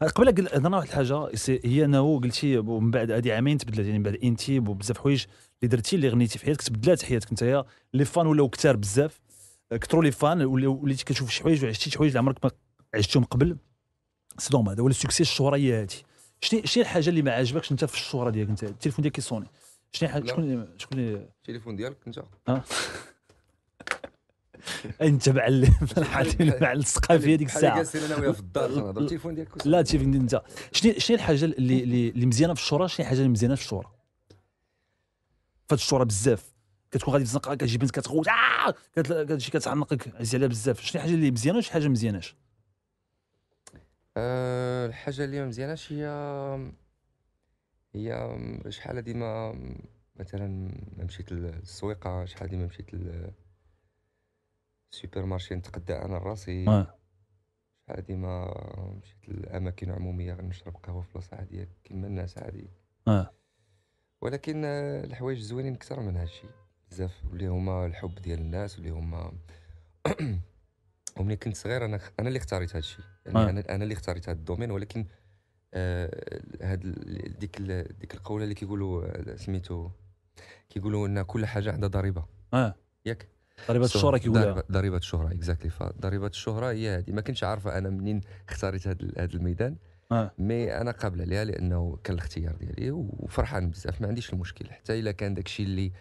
قبل قلت هضرنا واحد الحاجه هي انه قلتي من بعد هذه عامين تبدلت يعني من بعد انتيب وبزاف حوايج اللي درتي اللي غنيتي في حياتك تبدلات حياتك انت لي فان ولاو كثار بزاف كثروا لي فان وليتي كتشوف شي حوايج وعشتي شي حوايج اللي عمرك ما عشتهم قبل سي دوم هذا هو السكسي الشهره هي هذه شنو شنو الحاجه اللي ما عجبكش انت في الشهره ديالك انت التليفون ديالك كيصوني شنو شكون شكون التليفون ديالك انت انت الحاتم مع السقافيه ديك الساعه انا في الدار التليفون ديالك لا تيفون انت شنو شنو الحاجه اللي اللي مزيانه في الشهره شنو الحاجه اللي مزيانه في الشهره فهاد الشهره بزاف كتكون غادي الزنقه كتجي بنت كتغوت آه! كتجي كتعنقك عزيز عليها بزاف شنو الحاجه اللي مزيانه وشي حاجه ما مزياناش آه، الحاجه اللي ما مزياناش هي هي شحال هادي ما مثلا مشيت للسويقه شحال ديما ما مشيت السوبر مارشي نتقدى انا راسي اه شحال هادي ما مشيت للاماكن عموميه غير نشرب قهوه في بلاصه عاديه كيما الناس عادي اه ولكن الحوايج زوينين اكثر من هادشي بزاف اللي هما الحب ديال الناس واللي هما وملي كنت صغير انا انا اللي اختاريت هادشي يعني آه. انا انا اللي اختاريت هاد الدومين ولكن آه هاد ديك ديك القوله اللي كيقولوا آه، سميتو كيقولوا ان كل حاجه عندها ضريبه اه ياك ضريبه الشهره كيقولها ضريبه الشهره اكزاكتلي فضريبه الشهره هي هذه ما كنتش عارفه انا منين اختاريت هذا الميدان آه. مي انا قابله ليها لانه كان الاختيار ديالي وفرحان بزاف ما عنديش المشكل حتى الا كان داكشي اللي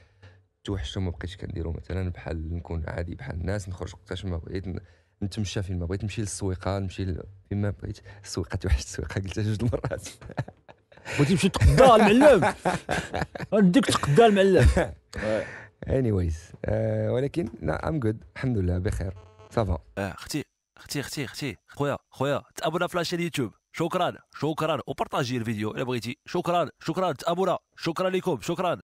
توحشت وما بقيتش كنديرو مثلا بحال نكون عادي بحال الناس نخرج وقتاش ما بغيت نتمشى فين ما بغيت نمشي للسويقه نمشي فين ما بغيت السويقه توحشت السويقه قلتها جوج المرات بغيتي تمشي تقدا المعلم نديك تقدا المعلم anyways آه ولكن لا ام جود الحمد لله بخير صافا آه، اختي اختي اختي اختي خويا خويا تابونا في لاشين يوتيوب شكرا شكرا وبارطاجي الفيديو الا بغيتي شكرا شكرا تابونا شكرا لكم شكرا